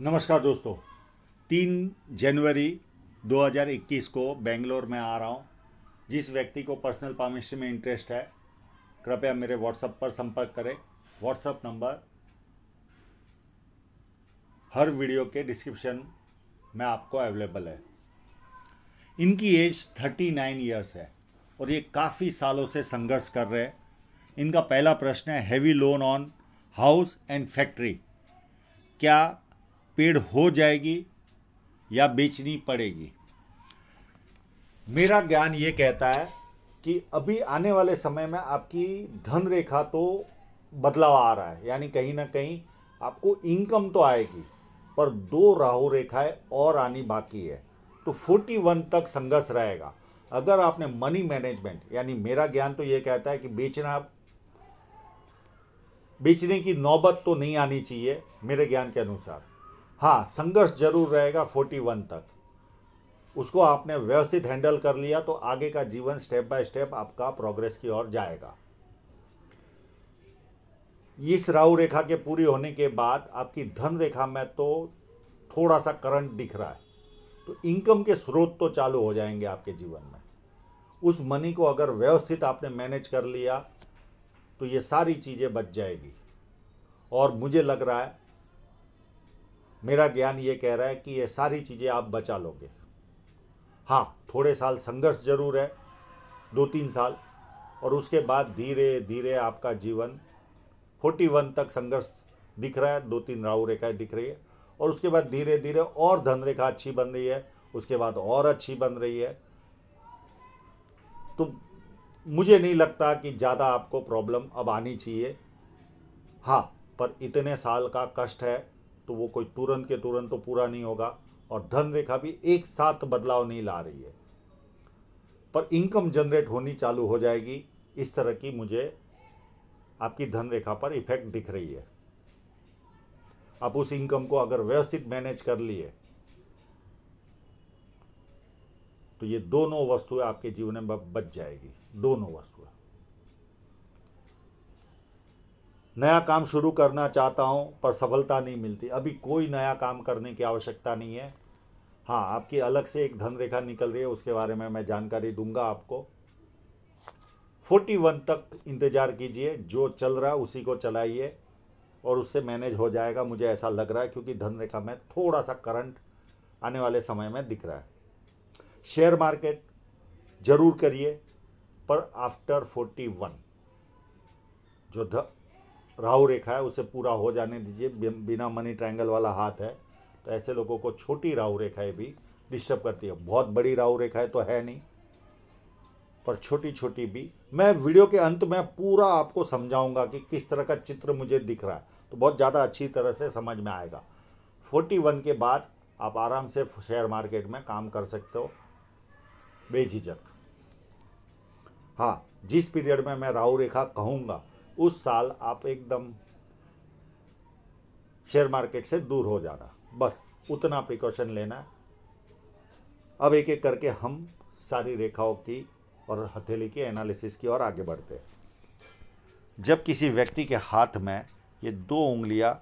नमस्कार दोस्तों तीन जनवरी 2021 को बेंगलोर में आ रहा हूँ जिस व्यक्ति को पर्सनल पामिस्ट्री में इंटरेस्ट है कृपया मेरे व्हाट्सएप पर संपर्क करें व्हाट्सएप नंबर हर वीडियो के डिस्क्रिप्शन में आपको अवेलेबल है इनकी एज 39 इयर्स है और ये काफ़ी सालों से संघर्ष कर रहे हैं इनका पहला प्रश्न है heavy loan on house and factory क्या पेड़ हो जाएगी या बेचनी पड़ेगी मेरा ज्ञान ये कहता है कि अभी आने वाले समय में आपकी धन रेखा तो बदलाव आ रहा है यानी कहीं ना कहीं आपको इनकम तो आएगी पर दो राहु रेखाएं और आनी बाकी है तो फोर्टी वन तक संघर्ष रहेगा अगर आपने मनी मैनेजमेंट यानी मेरा ज्ञान तो ये कहता है कि बेचना बेचने की नौबत तो नहीं आनी चाहिए मेरे ज्ञान के अनुसार हाँ संघर्ष जरूर रहेगा फोर्टी वन तक उसको आपने व्यवस्थित हैंडल कर लिया तो आगे का जीवन स्टेप बाय स्टेप आपका प्रोग्रेस की ओर जाएगा इस राहु रेखा के पूरी होने के बाद आपकी धन रेखा में तो थोड़ा सा करंट दिख रहा है तो इनकम के स्रोत तो चालू हो जाएंगे आपके जीवन में उस मनी को अगर व्यवस्थित आपने मैनेज कर लिया तो ये सारी चीज़ें बच जाएगी और मुझे लग रहा है मेरा ज्ञान ये कह रहा है कि ये सारी चीज़ें आप बचा लोगे हाँ थोड़े साल संघर्ष जरूर है दो तीन साल और उसके बाद धीरे धीरे आपका जीवन फोर्टी वन तक संघर्ष दिख रहा है दो तीन राहु रेखाएं दिख रही है और उसके बाद धीरे धीरे और धन रेखा अच्छी बन रही है उसके बाद और अच्छी बन रही है तो मुझे नहीं लगता कि ज़्यादा आपको प्रॉब्लम अब आनी चाहिए हाँ पर इतने साल का कष्ट है तो वो कोई तुरंत के तुरंत तो पूरा नहीं होगा और धन रेखा भी एक साथ बदलाव नहीं ला रही है पर इनकम जनरेट होनी चालू हो जाएगी इस तरह की मुझे आपकी धन रेखा पर इफेक्ट दिख रही है आप उस इनकम को अगर व्यवस्थित मैनेज कर लिए तो ये दोनों वस्तुएं आपके जीवन में बच जाएगी दोनों वस्तुएं नया काम शुरू करना चाहता हूँ पर सफलता नहीं मिलती अभी कोई नया काम करने की आवश्यकता नहीं है हाँ आपकी अलग से एक धन रेखा निकल रही है उसके बारे में मैं जानकारी दूंगा आपको फोर्टी वन तक इंतज़ार कीजिए जो चल रहा है उसी को चलाइए और उससे मैनेज हो जाएगा मुझे ऐसा लग रहा है क्योंकि धन रेखा में थोड़ा सा करंट आने वाले समय में दिख रहा है शेयर मार्केट ज़रूर करिए पर आफ्टर फोर्टी वन जो राहु रेखा है उसे पूरा हो जाने दीजिए बिना मनी ट्रायंगल वाला हाथ है तो ऐसे लोगों को छोटी राहु रेखाएं भी डिस्टर्ब करती है बहुत बड़ी राहु रेखाएं तो है नहीं पर छोटी छोटी भी मैं वीडियो के अंत में पूरा आपको समझाऊंगा कि किस तरह का चित्र मुझे दिख रहा है तो बहुत ज़्यादा अच्छी तरह से समझ में आएगा फोर्टी वन के बाद आप आराम से शेयर मार्केट में काम कर सकते हो बेझिझक हाँ जिस पीरियड में मैं राहु रेखा कहूँगा उस साल आप एकदम शेयर मार्केट से दूर हो जाना बस उतना प्रिकॉशन लेना अब एक एक करके हम सारी रेखाओं की और हथेली के एनालिसिस की ओर आगे बढ़ते हैं जब किसी व्यक्ति के हाथ में ये दो उंगलियां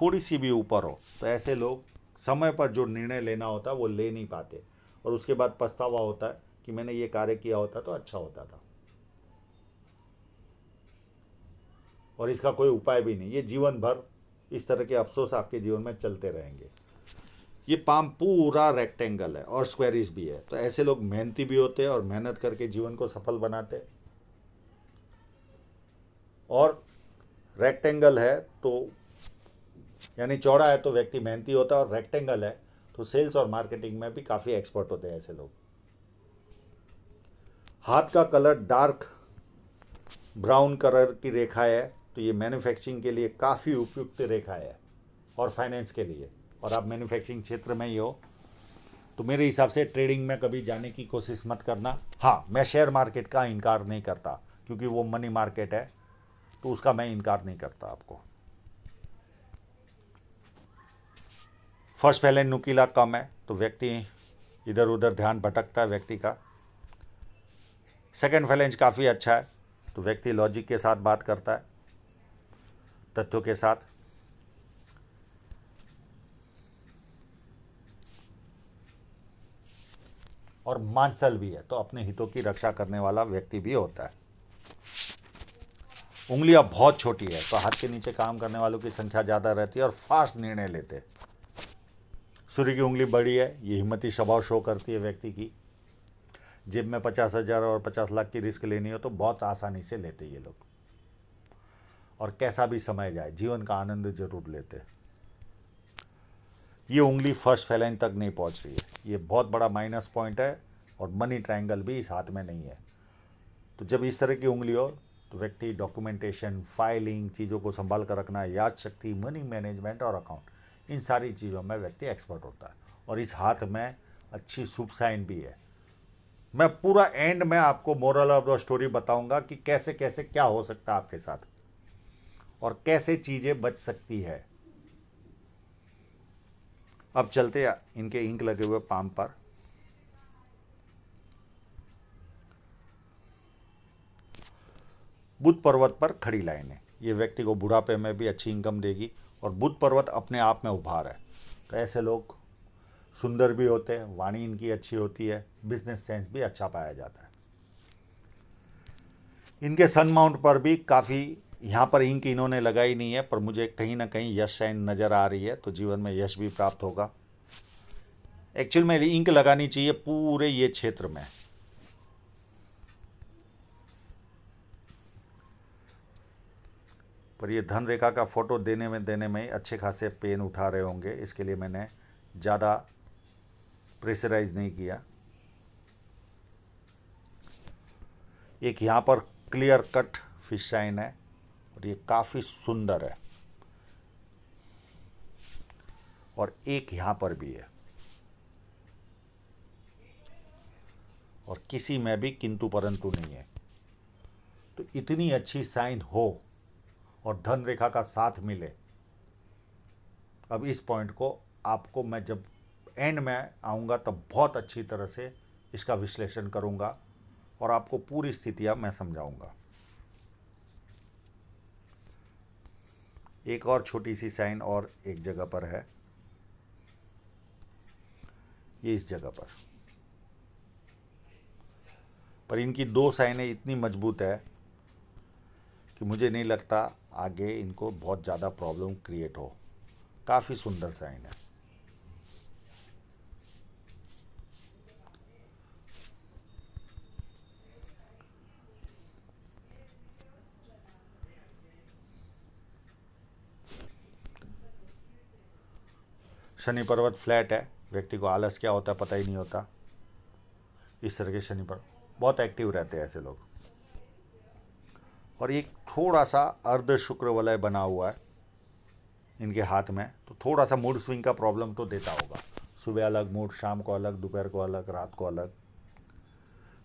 थोड़ी सी भी ऊपर हो तो ऐसे लोग समय पर जो निर्णय लेना होता है वो ले नहीं पाते और उसके बाद पछतावा होता है कि मैंने ये कार्य किया होता तो अच्छा होता था और इसका कोई उपाय भी नहीं ये जीवन भर इस तरह के अफसोस आपके जीवन में चलते रहेंगे ये पाम पूरा रेक्टेंगल है और स्क्वेरिश भी है तो ऐसे लोग मेहनती भी होते हैं और मेहनत करके जीवन को सफल बनाते और रेक्टेंगल है तो यानी चौड़ा है तो व्यक्ति मेहनती होता है और रेक्टेंगल है तो सेल्स और मार्केटिंग में भी काफ़ी एक्सपर्ट होते हैं ऐसे लोग हाथ का कलर डार्क ब्राउन कलर की रेखा है तो ये मैन्युफैक्चरिंग के लिए काफ़ी उपयुक्त रेखा है और फाइनेंस के लिए और आप मैन्युफैक्चरिंग क्षेत्र में ही हो तो मेरे हिसाब से ट्रेडिंग में कभी जाने की कोशिश मत करना हाँ मैं शेयर मार्केट का इनकार नहीं करता क्योंकि वो मनी मार्केट है तो उसका मैं इनकार नहीं करता आपको फर्स्ट पहले नुकीला कम है तो व्यक्ति इधर उधर ध्यान भटकता है व्यक्ति का सेकेंड फैलेंज काफ़ी अच्छा है तो व्यक्ति लॉजिक के साथ बात करता है तथ्यों के साथ और मांसल भी है तो अपने हितों की रक्षा करने वाला व्यक्ति भी होता है उंगलियां बहुत छोटी है तो हाथ के नीचे काम करने वालों की संख्या ज़्यादा रहती है और फास्ट निर्णय लेते सूर्य की उंगली बड़ी है ये हिम्मती स्वभाव शो करती है व्यक्ति की जेब में पचास हज़ार और पचास लाख की रिस्क लेनी हो तो बहुत आसानी से लेते ये लोग और कैसा भी समय जाए जीवन का आनंद जरूर लेते ये उंगली फर्स्ट फैलाइन तक नहीं पहुंच रही है ये बहुत बड़ा माइनस पॉइंट है और मनी ट्रायंगल भी इस हाथ में नहीं है तो जब इस तरह की उंगली हो तो व्यक्ति डॉक्यूमेंटेशन फाइलिंग चीज़ों को संभाल कर रखना याद शक्ति मनी मैनेजमेंट और अकाउंट इन सारी चीज़ों में व्यक्ति एक्सपर्ट होता है और इस हाथ में अच्छी शुभ साइन भी है मैं पूरा एंड में आपको मोरल ऑफ द स्टोरी बताऊंगा कि कैसे कैसे क्या हो सकता है आपके साथ और कैसे चीज़ें बच सकती है अब चलते इनके इंक लगे हुए पाम पर बुद्ध पर्वत पर खड़ी है ये व्यक्ति को बुढ़ापे में भी अच्छी इनकम देगी और बुद्ध पर्वत अपने आप में उभार है तो ऐसे लोग सुंदर भी होते हैं वाणी इनकी अच्छी होती है बिजनेस सेंस भी अच्छा पाया जाता है इनके सन माउंट पर भी काफ़ी यहाँ पर इंक इन्होंने लगाई नहीं है पर मुझे कहीं ना कहीं यश साइन नज़र आ रही है तो जीवन में यश भी प्राप्त होगा एक्चुअल में इंक लगानी चाहिए पूरे ये क्षेत्र में पर ये धन रेखा का फोटो देने में देने में अच्छे खासे पेन उठा रहे होंगे इसके लिए मैंने ज़्यादा प्रेशराइज नहीं किया एक यहाँ पर क्लियर कट फिश साइन है और ये काफ़ी सुंदर है और एक यहाँ पर भी है और किसी में भी किंतु परंतु नहीं है तो इतनी अच्छी साइन हो और धन रेखा का साथ मिले अब इस पॉइंट को आपको मैं जब एंड में आऊँगा तब बहुत अच्छी तरह से इसका विश्लेषण करूँगा और आपको पूरी स्थितियाँ मैं समझाऊँगा एक और छोटी सी साइन और एक जगह पर है ये इस जगह पर पर इनकी दो साइनें इतनी मजबूत है कि मुझे नहीं लगता आगे इनको बहुत ज़्यादा प्रॉब्लम क्रिएट हो काफ़ी सुंदर साइन है शनि पर्वत फ्लैट है व्यक्ति को आलस क्या होता है पता ही नहीं होता इस तरह के शनि पर बहुत एक्टिव रहते हैं ऐसे लोग और एक थोड़ा सा अर्ध शुक्र वलय बना हुआ है इनके हाथ में तो थोड़ा सा मूड स्विंग का प्रॉब्लम तो देता होगा सुबह अलग मूड शाम को अलग दोपहर को अलग रात को अलग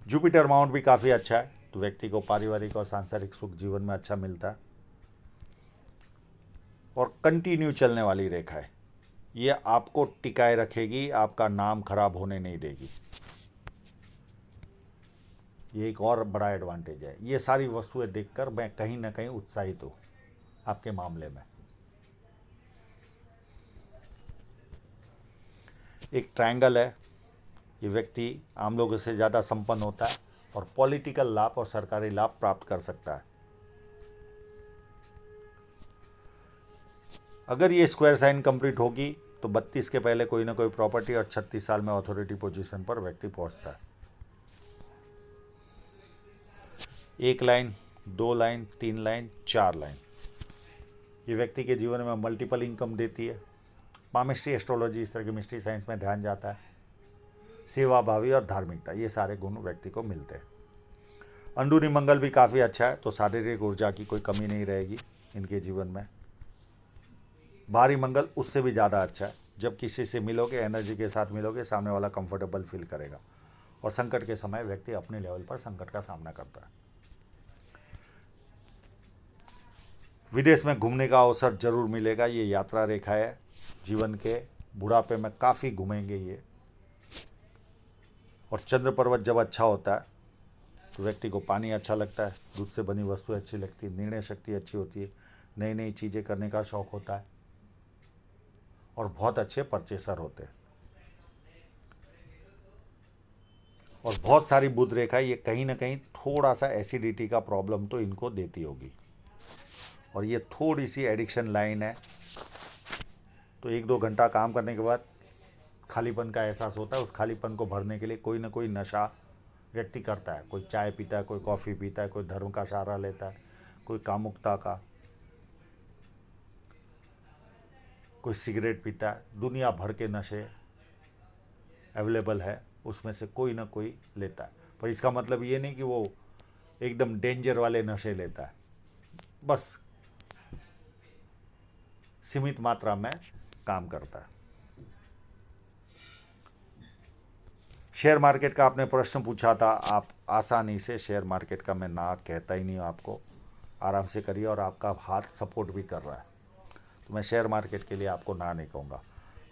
जुपिटर माउंट भी काफ़ी अच्छा है तो व्यक्ति को पारिवारिक और सांसारिक सुख जीवन में अच्छा मिलता है और कंटिन्यू चलने वाली रेखा है ये आपको टिकाए रखेगी आपका नाम खराब होने नहीं देगी ये एक और बड़ा एडवांटेज है ये सारी वस्तुएं देखकर मैं कहीं ना कहीं उत्साहित हूँ आपके मामले में एक ट्रायंगल है ये व्यक्ति आम लोगों से ज़्यादा संपन्न होता है और पॉलिटिकल लाभ और सरकारी लाभ प्राप्त कर सकता है अगर ये स्क्वायर साइन कंप्लीट होगी तो 32 के पहले कोई ना कोई प्रॉपर्टी और 36 साल में अथॉरिटी पोजीशन पर व्यक्ति पहुंचता है एक लाइन दो लाइन तीन लाइन चार लाइन ये व्यक्ति के जीवन में मल्टीपल इनकम देती है पामिस्ट्री एस्ट्रोलॉजी इस तरह की मिस्ट्री साइंस में ध्यान जाता है सेवाभावी और धार्मिकता ये सारे गुण व्यक्ति को मिलते हैं अंडूनी मंगल भी काफ़ी अच्छा है तो शारीरिक ऊर्जा की कोई कमी नहीं रहेगी इनके जीवन में भारी मंगल उससे भी ज़्यादा अच्छा है जब किसी से मिलोगे एनर्जी के साथ मिलोगे सामने वाला कंफर्टेबल फील करेगा और संकट के समय व्यक्ति अपने लेवल पर संकट का सामना करता है विदेश में घूमने का अवसर जरूर मिलेगा ये यात्रा रेखा है जीवन के बुढ़ापे में काफ़ी घूमेंगे ये और चंद्र पर्वत जब अच्छा होता है तो व्यक्ति को पानी अच्छा लगता है दूध से बनी वस्तुएं अच्छी लगती है निर्णय शक्ति अच्छी होती है नई नई चीज़ें करने का शौक होता है और बहुत अच्छे परचेसर होते हैं और बहुत सारी बुध रेखा ये कहीं ना कहीं थोड़ा सा एसिडिटी का प्रॉब्लम तो इनको देती होगी और ये थोड़ी सी एडिक्शन लाइन है तो एक दो घंटा काम करने के बाद खालीपन का एहसास होता है उस खालीपन को भरने के लिए कोई ना कोई नशा व्यक्ति करता है कोई चाय पीता है कोई कॉफ़ी पीता है कोई धर्म का सहारा लेता है कोई कामुकता का कोई सिगरेट पीता है दुनिया भर के नशे अवेलेबल है उसमें से कोई ना कोई लेता है पर इसका मतलब ये नहीं कि वो एकदम डेंजर वाले नशे लेता है बस सीमित मात्रा में काम करता है शेयर मार्केट का आपने प्रश्न पूछा था आप आसानी से शेयर मार्केट का मैं ना कहता ही नहीं आपको आराम से करिए और आपका हाथ सपोर्ट भी कर रहा है मैं शेयर मार्केट के लिए आपको ना नहीं कहूँगा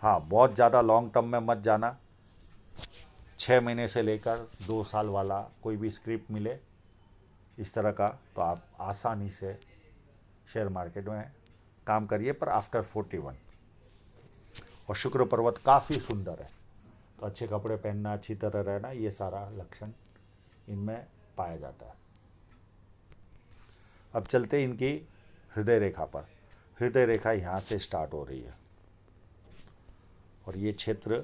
हाँ बहुत ज़्यादा लॉन्ग टर्म में मत जाना छः महीने से लेकर दो साल वाला कोई भी स्क्रिप्ट मिले इस तरह का तो आप आसानी से शेयर मार्केट में काम करिए पर आफ्टर फोर्टी वन और शुक्र पर्वत काफ़ी सुंदर है तो अच्छे कपड़े पहनना अच्छी तरह रहना ये सारा लक्षण इनमें पाया जाता है अब चलते इनकी हृदय रेखा पर हृदय रेखा यहाँ से स्टार्ट हो रही है और ये क्षेत्र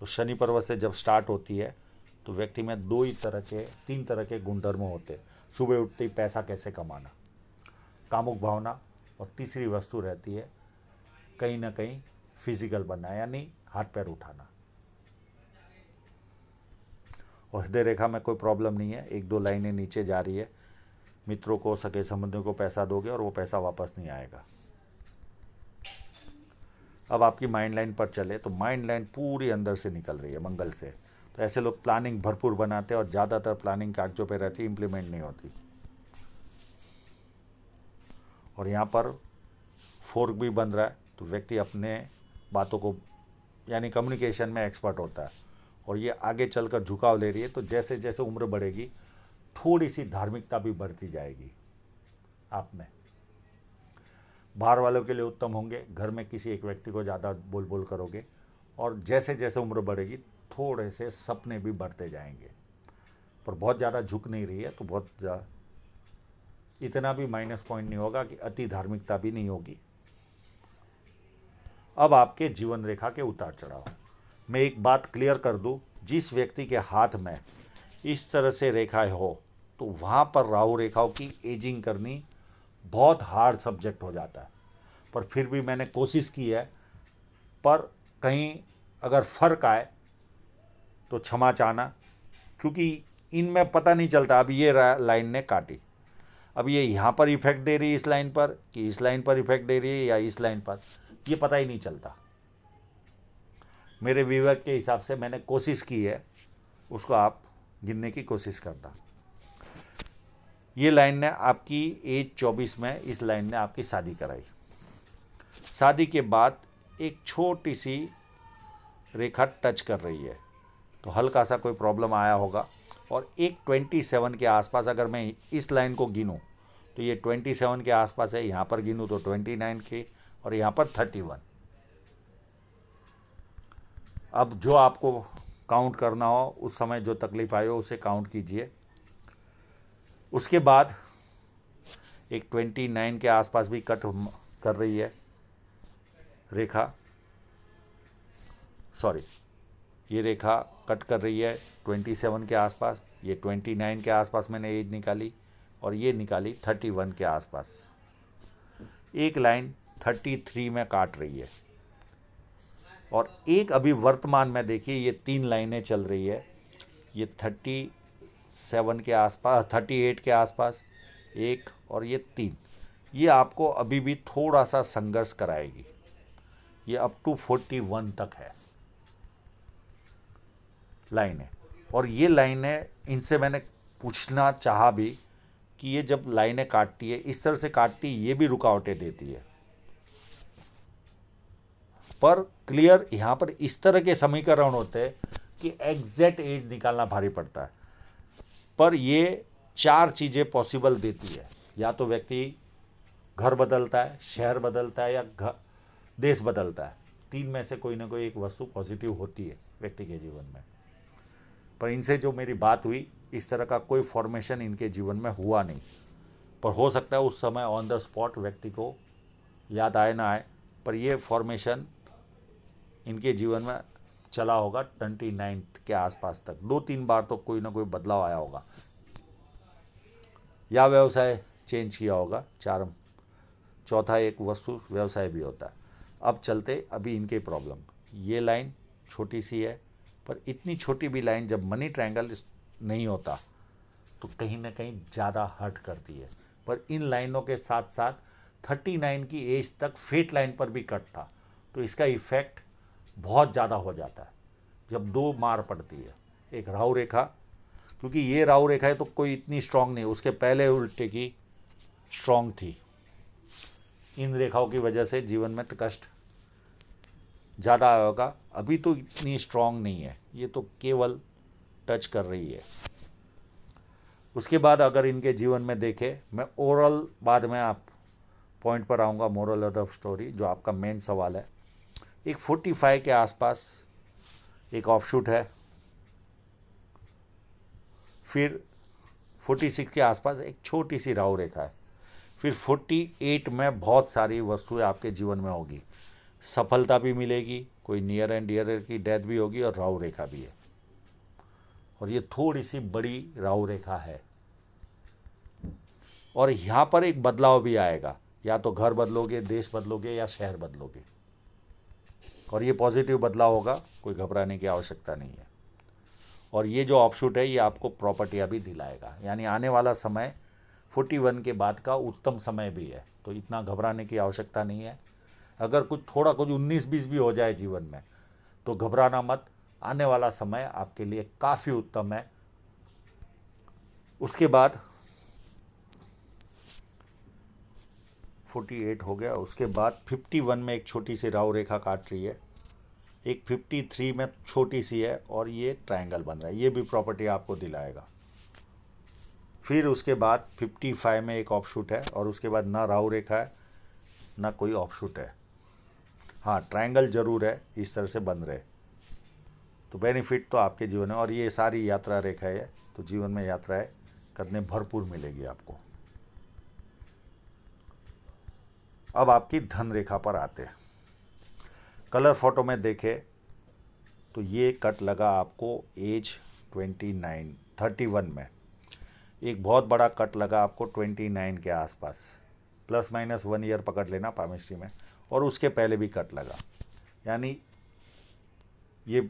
तो शनि पर्वत से जब स्टार्ट होती है तो व्यक्ति में दो ही तरह के तीन तरह के गुणधर्म होते सुबह उठते ही पैसा कैसे कमाना कामुक भावना और तीसरी वस्तु रहती है कहीं ना कहीं फिजिकल बनना यानी हाथ पैर उठाना और हृदय रेखा में कोई प्रॉब्लम नहीं है एक दो लाइनें नीचे जा रही है मित्रों को सके संबंधियों को पैसा दोगे और वो पैसा वापस नहीं आएगा अब आपकी माइंड लाइन पर चले तो माइंड लाइन पूरी अंदर से निकल रही है मंगल से तो ऐसे लोग प्लानिंग भरपूर बनाते हैं और ज़्यादातर प्लानिंग कागजों पे रहती इम्प्लीमेंट नहीं होती और यहाँ पर फोर्क भी बन रहा है तो व्यक्ति अपने बातों को यानी कम्युनिकेशन में एक्सपर्ट होता है और ये आगे चलकर झुकाव ले रही है तो जैसे जैसे उम्र बढ़ेगी थोड़ी सी धार्मिकता भी बढ़ती जाएगी आप में बाहर वालों के लिए उत्तम होंगे घर में किसी एक व्यक्ति को ज़्यादा बोल बोल करोगे और जैसे जैसे उम्र बढ़ेगी थोड़े से सपने भी बढ़ते जाएंगे पर बहुत ज़्यादा झुक नहीं रही है तो बहुत इतना भी माइनस पॉइंट नहीं होगा कि अति धार्मिकता भी नहीं होगी अब आपके जीवन रेखा के उतार चढ़ाव मैं एक बात क्लियर कर दूं जिस व्यक्ति के हाथ में इस तरह से रेखाएं हो तो वहाँ पर राहु रेखाओं की एजिंग करनी बहुत हार्ड सब्जेक्ट हो जाता है पर फिर भी मैंने कोशिश की है पर कहीं अगर फ़र्क आए तो क्षमा चाहना क्योंकि इनमें पता नहीं चलता अब ये लाइन ने काटी अब ये यहाँ पर इफेक्ट दे रही है इस लाइन पर कि इस लाइन पर इफेक्ट दे रही है या इस लाइन पर ये पता ही नहीं चलता मेरे विवेक के हिसाब से मैंने कोशिश की है उसको आप गिनने की कोशिश करना ये लाइन ने आपकी एज चौबीस में इस लाइन ने आपकी शादी कराई शादी के बाद एक छोटी सी रेखा टच कर रही है तो हल्का सा कोई प्रॉब्लम आया होगा और एक ट्वेंटी सेवन के आसपास अगर मैं इस लाइन को गिनूँ तो ये ट्वेंटी सेवन के आसपास है यहाँ पर गिनूँ तो ट्वेंटी नाइन के और यहाँ पर थर्टी वन अब जो आपको काउंट करना हो उस समय जो तकलीफ आई हो उसे काउंट कीजिए उसके बाद एक ट्वेंटी नाइन के आसपास भी कट कर रही है रेखा सॉरी ये रेखा कट कर रही है ट्वेंटी सेवन के आसपास ये ट्वेंटी नाइन के आसपास मैंने एज निकाली और ये निकाली थर्टी वन के आसपास एक लाइन थर्टी थ्री में काट रही है और एक अभी वर्तमान में देखिए ये तीन लाइनें चल रही है ये थर्टी सेवन के आसपास थर्टी एट के आसपास एक और ये तीन ये आपको अभी भी थोड़ा सा संघर्ष कराएगी ये अप टू फोर्टी वन तक है लाइन है और ये लाइन है इनसे मैंने पूछना चाहा भी कि ये जब लाइनें काटती है इस तरह से काटती ये भी रुकावटें देती है पर क्लियर यहाँ पर इस तरह के समीकरण होते हैं कि एग्जैक्ट एज निकालना भारी पड़ता है पर ये चार चीज़ें पॉसिबल देती है या तो व्यक्ति घर बदलता है शहर बदलता है या घर देश बदलता है तीन में से कोई ना कोई एक वस्तु पॉजिटिव होती है व्यक्ति के जीवन में पर इनसे जो मेरी बात हुई इस तरह का कोई फॉर्मेशन इनके जीवन में हुआ नहीं पर हो सकता है उस समय ऑन द स्पॉट व्यक्ति को याद आए ना आए पर ये फॉर्मेशन इनके जीवन में चला होगा ट्वेंटी नाइन्थ के आसपास तक दो तीन बार तो कोई ना कोई बदलाव आया होगा या व्यवसाय चेंज किया होगा चार चौथा एक वस्तु व्यवसाय भी होता है अब चलते अभी इनके प्रॉब्लम ये लाइन छोटी सी है पर इतनी छोटी भी लाइन जब मनी ट्रायंगल नहीं होता तो कहीं ना कहीं ज़्यादा हर्ट करती है पर इन लाइनों के साथ साथ थर्टी नाइन की एज तक फेट लाइन पर भी कट था तो इसका इफेक्ट बहुत ज़्यादा हो जाता है जब दो मार पड़ती है एक राहु रेखा क्योंकि ये राहु रेखा है तो कोई इतनी स्ट्रांग नहीं उसके पहले उल्टे की स्ट्रांग थी इन रेखाओं की वजह से जीवन में कष्ट ज़्यादा आया होगा अभी तो इतनी स्ट्रांग नहीं है ये तो केवल टच कर रही है उसके बाद अगर इनके जीवन में देखें मैं ओवरऑल बाद में आप पॉइंट पर आऊँगा मोरल ऑफ स्टोरी जो आपका मेन सवाल है एक 45 के आसपास एक ऑफ शूट है फिर 46 के आसपास एक छोटी सी राव रेखा है फिर 48 में बहुत सारी वस्तुएं आपके जीवन में होगी सफलता भी मिलेगी कोई नियर एंड डियर की डेथ भी होगी और राहु रेखा भी है और ये थोड़ी सी बड़ी राहु रेखा है और यहाँ पर एक बदलाव भी आएगा या तो घर बदलोगे देश बदलोगे या शहर बदलोगे और ये पॉजिटिव बदलाव होगा कोई घबराने की आवश्यकता नहीं है और ये जो ऑपशूट है ये आपको प्रॉपर्टियाँ भी दिलाएगा यानी आने वाला समय 41 के बाद का उत्तम समय भी है तो इतना घबराने की आवश्यकता नहीं है अगर कुछ थोड़ा कुछ 19 बीस भी हो जाए जीवन में तो घबराना मत आने वाला समय आपके लिए काफ़ी उत्तम है उसके बाद 148 हो गया उसके बाद 51 में एक छोटी सी राव रेखा काट रही है एक 53 में छोटी सी है और ये ट्रायंगल बन रहा है ये भी प्रॉपर्टी आपको दिलाएगा फिर उसके बाद 55 में एक ऑप्शूट है और उसके बाद ना राव रेखा है ना कोई ऑप्शूट है हाँ ट्रायंगल जरूर है इस तरह से बन रहे तो बेनिफिट तो आपके जीवन में और ये सारी यात्रा रेखा है तो जीवन में यात्राएँ करने भरपूर मिलेगी आपको अब आपकी धन रेखा पर आते हैं कलर फोटो में देखे तो ये कट लगा आपको एज 29 31 में एक बहुत बड़ा कट लगा आपको 29 के आसपास प्लस माइनस वन ईयर पकड़ लेना पामिस्ट्री में और उसके पहले भी कट लगा यानी ये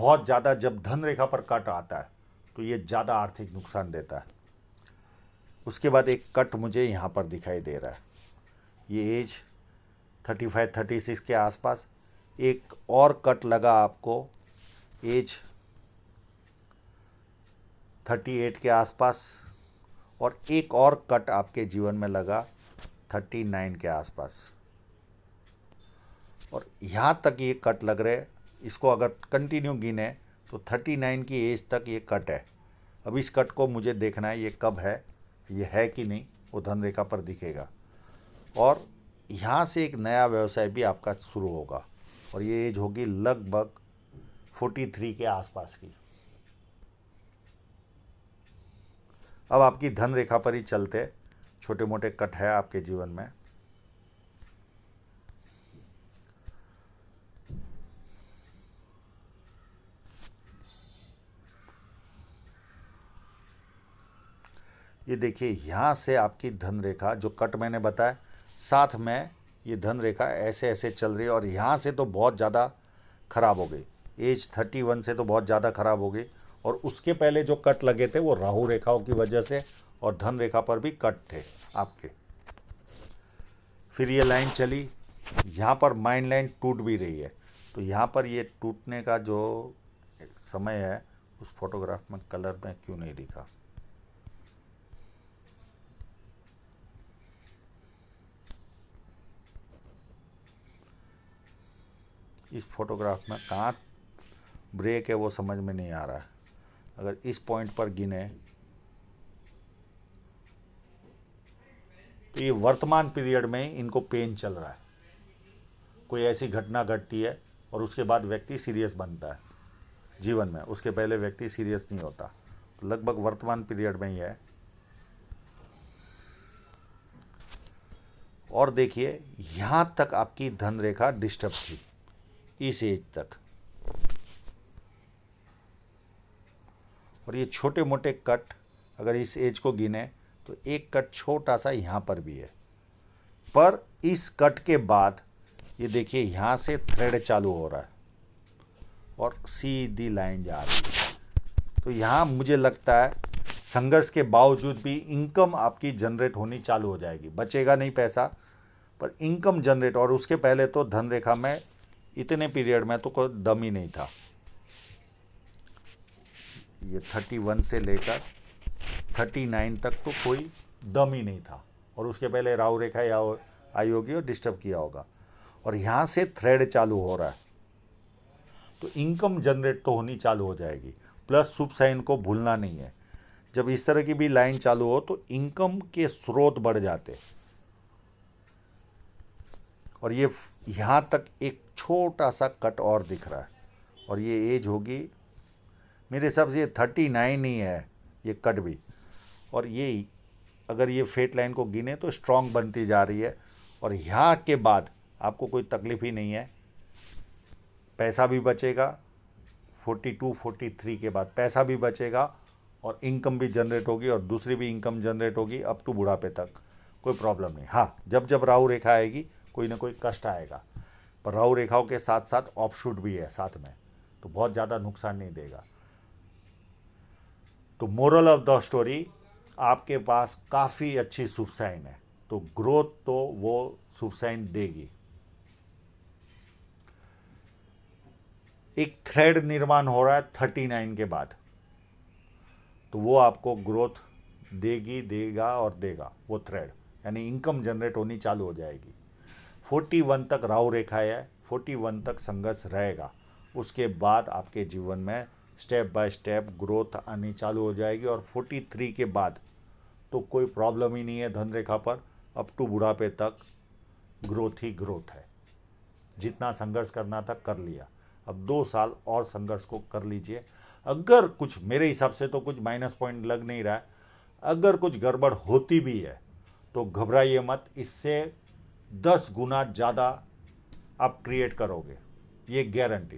बहुत ज़्यादा जब धन रेखा पर कट आता है तो ये ज़्यादा आर्थिक नुकसान देता है उसके बाद एक कट मुझे यहाँ पर दिखाई दे रहा है ये age thirty five thirty six के आसपास एक और कट लगा आपको एज थर्टी एट के आसपास और एक और कट आपके जीवन में लगा थर्टी नाइन के आसपास और यहाँ तक ये कट लग रहे इसको अगर कंटिन्यू गिने तो थर्टी नाइन की एज तक ये कट है अब इस कट को मुझे देखना है ये कब है ये है कि नहीं वो धन रेखा पर दिखेगा और यहाँ से एक नया व्यवसाय भी आपका शुरू होगा और ये एज होगी लगभग फोर्टी थ्री के आसपास की अब आपकी धन रेखा पर ही चलते छोटे मोटे कट है आपके जीवन में ये देखिए यहां से आपकी धन रेखा जो कट मैंने बताया साथ में ये धन रेखा ऐसे ऐसे चल रही है और यहाँ से तो बहुत ज़्यादा खराब हो गई एज थर्टी वन से तो बहुत ज़्यादा खराब हो गई और उसके पहले जो कट लगे थे वो राहु रेखाओं की वजह से और धन रेखा पर भी कट थे आपके फिर ये लाइन चली यहाँ पर माइंड लाइन टूट भी रही है तो यहाँ पर ये टूटने का जो समय है उस फोटोग्राफ में कलर में क्यों नहीं दिखा इस फोटोग्राफ में कहाँ ब्रेक है वो समझ में नहीं आ रहा है अगर इस पॉइंट पर गिने तो ये वर्तमान पीरियड में इनको पेन चल रहा है कोई ऐसी घटना घटती है और उसके बाद व्यक्ति सीरियस बनता है जीवन में उसके पहले व्यक्ति सीरियस नहीं होता तो लगभग वर्तमान पीरियड में ही है और देखिए यहाँ तक आपकी धन रेखा डिस्टर्ब थी इस एज तक और ये छोटे मोटे कट अगर इस एज को गिने तो एक कट छोटा सा यहाँ पर भी है पर इस कट के बाद ये देखिए यहाँ से थ्रेड चालू हो रहा है और सीधी लाइन जा रही है तो यहाँ मुझे लगता है संघर्ष के बावजूद भी इनकम आपकी जनरेट होनी चालू हो जाएगी बचेगा नहीं पैसा पर इनकम जनरेट और उसके पहले तो धन रेखा में इतने पीरियड में तो कोई दम ही नहीं था ये थर्टी वन से लेकर थर्टी नाइन तक तो कोई दम ही नहीं था और उसके पहले राहु रेखा या आई होगी और डिस्टर्ब किया होगा और यहाँ से थ्रेड चालू हो रहा है तो इनकम जनरेट तो होनी चालू हो जाएगी प्लस शुभ साइन को भूलना नहीं है जब इस तरह की भी लाइन चालू हो तो इनकम के स्रोत बढ़ जाते और ये यहाँ तक एक छोटा सा कट और दिख रहा है और ये एज होगी मेरे हिसाब से ये थर्टी नाइन ही है ये कट भी और ये अगर ये फेट लाइन को गिने तो स्ट्रांग बनती जा रही है और यहाँ के बाद आपको कोई तकलीफ ही नहीं है पैसा भी बचेगा फोर्टी टू फोर्टी थ्री के बाद पैसा भी बचेगा और इनकम भी जनरेट होगी और दूसरी भी इनकम जनरेट होगी अप टू बुढ़ापे तक कोई प्रॉब्लम नहीं हाँ जब जब राहु रेखा आएगी कोई ना कोई कष्ट आएगा पर राहु रेखाओं के साथ साथ ऑफ शूट भी है साथ में तो बहुत ज़्यादा नुकसान नहीं देगा तो मोरल ऑफ द स्टोरी आपके पास काफ़ी अच्छी शुभ साइन है तो ग्रोथ तो वो शुभ साइन देगी एक थ्रेड निर्माण हो रहा है थर्टी नाइन के बाद तो वो आपको ग्रोथ देगी देगा और देगा वो थ्रेड यानी इनकम जनरेट होनी चालू हो जाएगी फोर्टी वन तक राहु रेखा है फोर्टी वन तक संघर्ष रहेगा उसके बाद आपके जीवन में स्टेप बाय स्टेप ग्रोथ आनी चालू हो जाएगी और फोर्टी थ्री के बाद तो कोई प्रॉब्लम ही नहीं है धन रेखा पर अप टू तो बुढ़ापे तक ग्रोथ ही ग्रोथ है जितना संघर्ष करना था कर लिया अब दो साल और संघर्ष को कर लीजिए अगर कुछ मेरे हिसाब से तो कुछ माइनस पॉइंट लग नहीं रहा है अगर कुछ गड़बड़ होती भी है तो घबराइए मत इससे दस गुना ज़्यादा आप क्रिएट करोगे ये गारंटी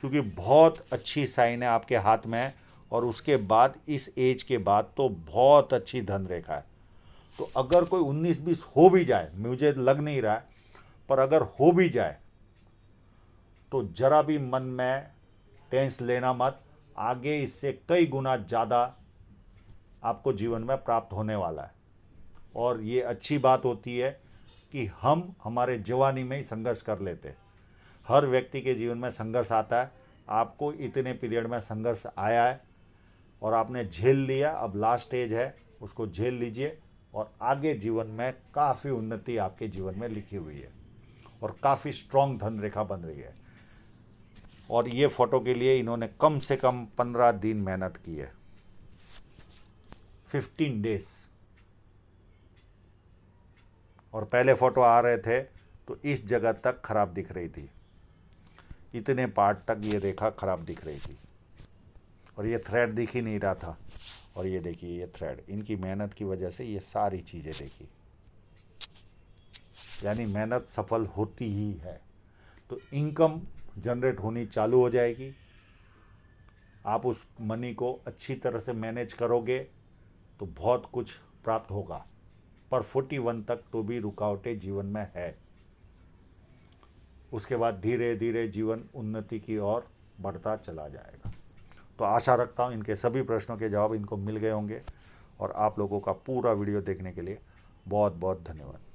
क्योंकि बहुत अच्छी साइन है आपके हाथ में है और उसके बाद इस एज के बाद तो बहुत अच्छी धन रेखा है तो अगर कोई 19-20 हो भी जाए मुझे लग नहीं रहा है पर अगर हो भी जाए तो ज़रा भी मन में टेंस लेना मत आगे इससे कई गुना ज़्यादा आपको जीवन में प्राप्त होने वाला है और ये अच्छी बात होती है कि हम हमारे जवानी में ही संघर्ष कर लेते हर व्यक्ति के जीवन में संघर्ष आता है आपको इतने पीरियड में संघर्ष आया है और आपने झेल लिया अब लास्ट स्टेज है उसको झेल लीजिए और आगे जीवन में काफ़ी उन्नति आपके जीवन में लिखी हुई है और काफ़ी स्ट्रॉन्ग धन रेखा बन रही है और ये फोटो के लिए इन्होंने कम से कम पंद्रह दिन मेहनत की है फिफ्टीन डेज़ और पहले फ़ोटो आ रहे थे तो इस जगह तक ख़राब दिख रही थी इतने पार्ट तक ये रेखा ख़राब दिख रही थी और ये थ्रेड दिख ही नहीं रहा था और ये देखिए ये थ्रेड इनकी मेहनत की वजह से ये सारी चीज़ें देखी यानी मेहनत सफल होती ही है तो इनकम जनरेट होनी चालू हो जाएगी आप उस मनी को अच्छी तरह से मैनेज करोगे तो बहुत कुछ प्राप्त होगा फोर्टी 41 तक तो भी रुकावटें जीवन में है उसके बाद धीरे धीरे जीवन उन्नति की ओर बढ़ता चला जाएगा तो आशा रखता हूँ इनके सभी प्रश्नों के जवाब इनको मिल गए होंगे और आप लोगों का पूरा वीडियो देखने के लिए बहुत बहुत धन्यवाद